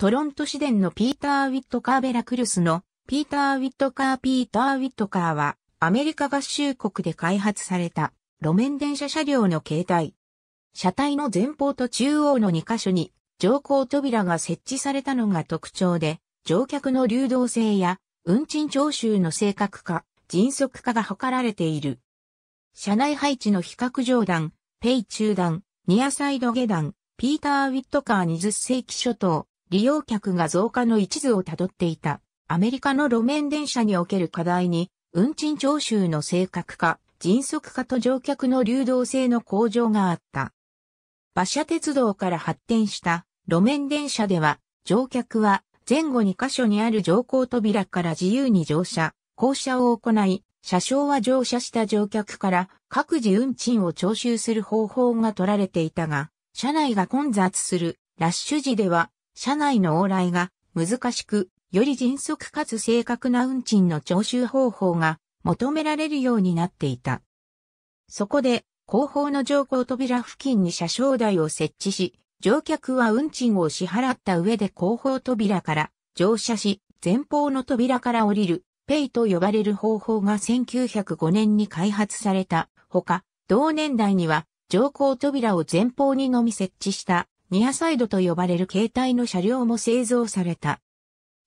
トロント市電のピーター・ウィットカー・ベラクルスのピーター・ウィットカー・ピーター・ウィットカーはアメリカ合衆国で開発された路面電車車両の形態。車体の前方と中央の2カ所に乗降扉が設置されたのが特徴で、乗客の流動性や運賃徴収の正確化、迅速化が図られている。車内配置の比較上段、ペイ中段、ニアサイド下段、ピーター・ウィットカー20世紀初頭、利用客が増加の一途をたどっていた、アメリカの路面電車における課題に、運賃徴収の正確化、迅速化と乗客の流動性の向上があった。馬車鉄道から発展した路面電車では、乗客は前後2箇所にある乗降扉から自由に乗車、降車を行い、車掌は乗車した乗客から各自運賃を徴収する方法が取られていたが、車内が混雑するラッシュ時では車内の往来が難しく、より迅速かつ正確な運賃の徴収方法が求められるようになっていた。そこで、後方の乗降扉付近に車掌台を設置し、乗客は運賃を支払った上で後方扉から乗車し、前方の扉から降りる、ペイと呼ばれる方法が1905年に開発されたほか、同年代には乗降扉を前方にのみ設置したニアサイドと呼ばれる携帯の車両も製造された。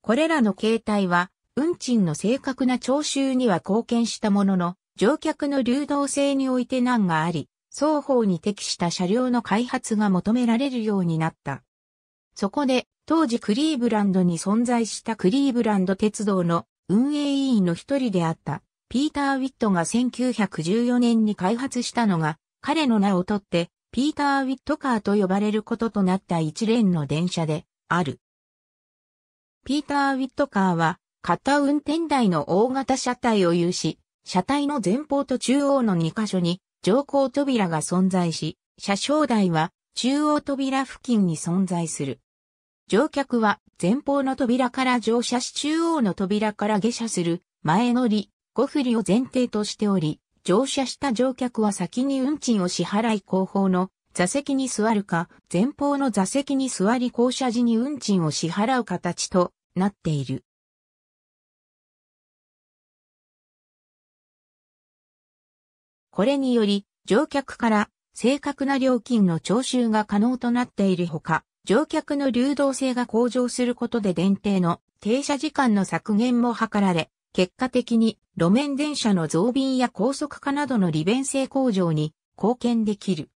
これらの携帯は、運賃の正確な徴収には貢献したものの、乗客の流動性において難があり、双方に適した車両の開発が求められるようになった。そこで、当時クリーブランドに存在したクリーブランド鉄道の運営委員の一人であった、ピーター・ウィットが1914年に開発したのが、彼の名を取って、ピーター・ウィットカーと呼ばれることとなった一連の電車である。ピーター・ウィットカーは、片運転台の大型車体を有し、車体の前方と中央の2箇所に乗降扉が存在し、車掌台は中央扉付近に存在する。乗客は前方の扉から乗車し中央の扉から下車する前乗り、5振りを前提としており、乗車した乗客は先に運賃を支払い後方の座席に座るか、前方の座席に座り降車時に運賃を支払う形となっている。これにより、乗客から正確な料金の徴収が可能となっているほか、乗客の流動性が向上することで電停の停車時間の削減も図られ、結果的に路面電車の増便や高速化などの利便性向上に貢献できる。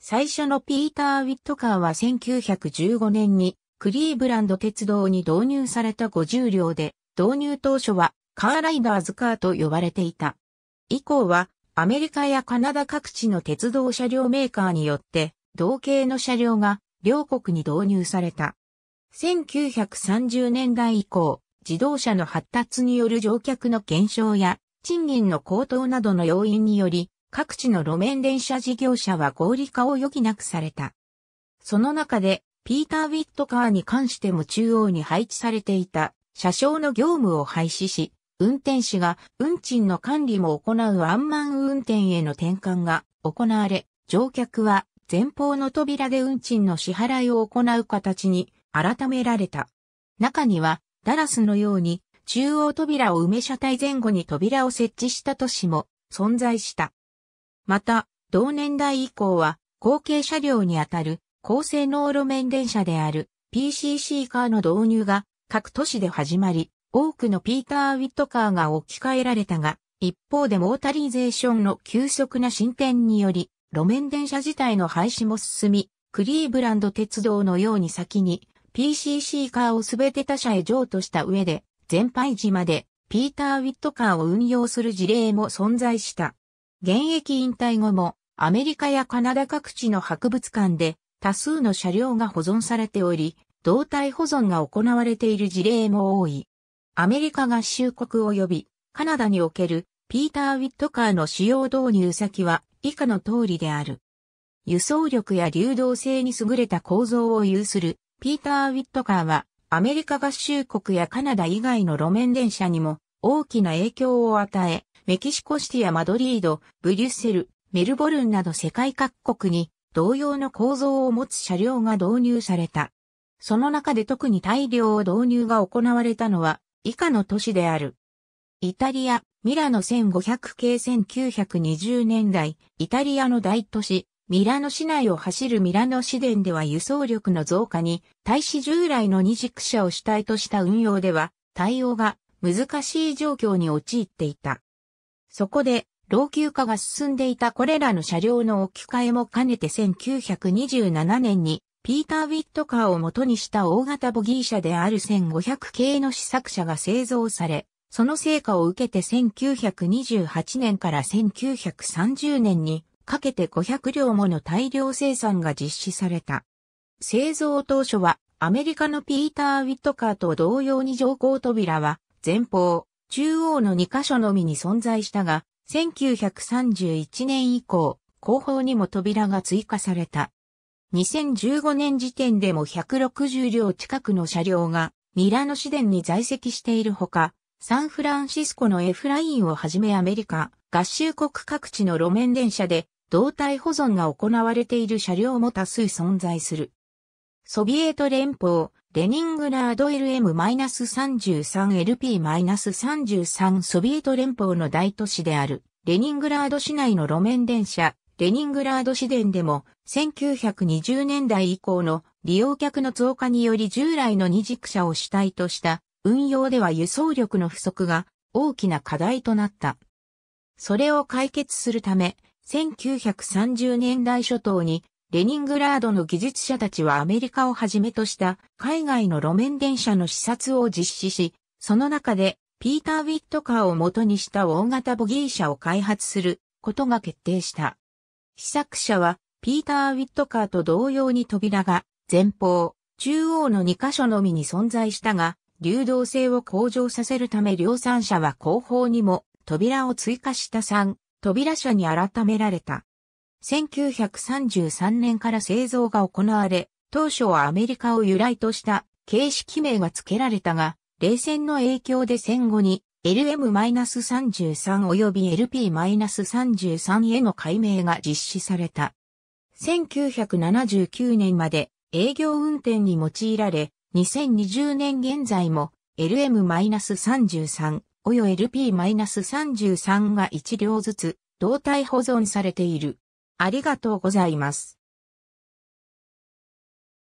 最初のピーター・ウィットカーは1915年にクリーブランド鉄道に導入された50両で、導入当初はカーライダーズカーと呼ばれていた。以降はアメリカやカナダ各地の鉄道車両メーカーによって同型の車両が両国に導入された。1930年代以降、自動車の発達による乗客の減少や賃金の高騰などの要因により、各地の路面電車事業者は合理化を余儀なくされた。その中で、ピーター・ウィットカーに関しても中央に配置されていた車掌の業務を廃止し、運転士が運賃の管理も行うアンマン運転への転換が行われ、乗客は前方の扉で運賃の支払いを行う形に改められた。中にはダラスのように中央扉を埋め車体前後に扉を設置した都市も存在した。また、同年代以降は後継車両にあたる高性能路面電車である PCC カーの導入が各都市で始まり、多くのピーター・ウィットカーが置き換えられたが、一方でモータリゼーションの急速な進展により、路面電車自体の廃止も進み、クリーブランド鉄道のように先に PCC カーをすべて他社へ譲渡した上で、全廃時まで、ピーター・ウィットカーを運用する事例も存在した。現役引退後も、アメリカやカナダ各地の博物館で、多数の車両が保存されており、動体保存が行われている事例も多い。アメリカ合衆国及び、カナダにおける、ピーター・ウィットカーの使用導入先は、以下の通りである。輸送力や流動性に優れた構造を有するピーター・ウィットカーは、アメリカ合衆国やカナダ以外の路面電車にも大きな影響を与え、メキシコシティやマドリード、ブリュッセル、メルボルンなど世界各国に同様の構造を持つ車両が導入された。その中で特に大量導入が行われたのは以下の都市である。イタリア、ミラノ1500系1920年代、イタリアの大都市、ミラノ市内を走るミラノ市電では輸送力の増加に、対し従来の二軸車を主体とした運用では、対応が難しい状況に陥っていた。そこで、老朽化が進んでいたこれらの車両の置き換えも兼ねて1927年に、ピーター・ウィットカーを元にした大型ボギー車である1500系の試作車が製造され、その成果を受けて1928年から1930年にかけて500両もの大量生産が実施された。製造当初はアメリカのピーター・ウィットカーと同様に乗降扉は前方、中央の2箇所のみに存在したが、1931年以降、後方にも扉が追加された。2015年時点でも160両近くの車両がミラノ市電に在籍しているほか、サンフランシスコの F ラインをはじめアメリカ合衆国各地の路面電車で動体保存が行われている車両も多数存在する。ソビエト連邦、レニングラード LM-33LP-33 ソビエト連邦の大都市である、レニングラード市内の路面電車、レニングラード市電でも、1920年代以降の利用客の増加により従来の二軸車を主体とした運用では輸送力の不足が大きな課題となった。それを解決するため、1930年代初頭に、レニングラードの技術者たちはアメリカをはじめとした海外の路面電車の視察を実施し、その中でピーター・ウィットカーを元にした大型ボギー車を開発することが決定した。試作車はピーター・ウィットカーと同様に扉が前方、中央の2箇所のみに存在したが、流動性を向上させるため量産車は後方にも扉を追加した3扉車に改められた。1933年から製造が行われ、当初はアメリカを由来とした形式名が付けられたが、冷戦の影響で戦後に LM-33 及び LP-33 への改名が実施された。1979年まで営業運転に用いられ、2020年現在も LM-33 およ LP-33 が1両ずつ、同体保存されている。ありがとうございます。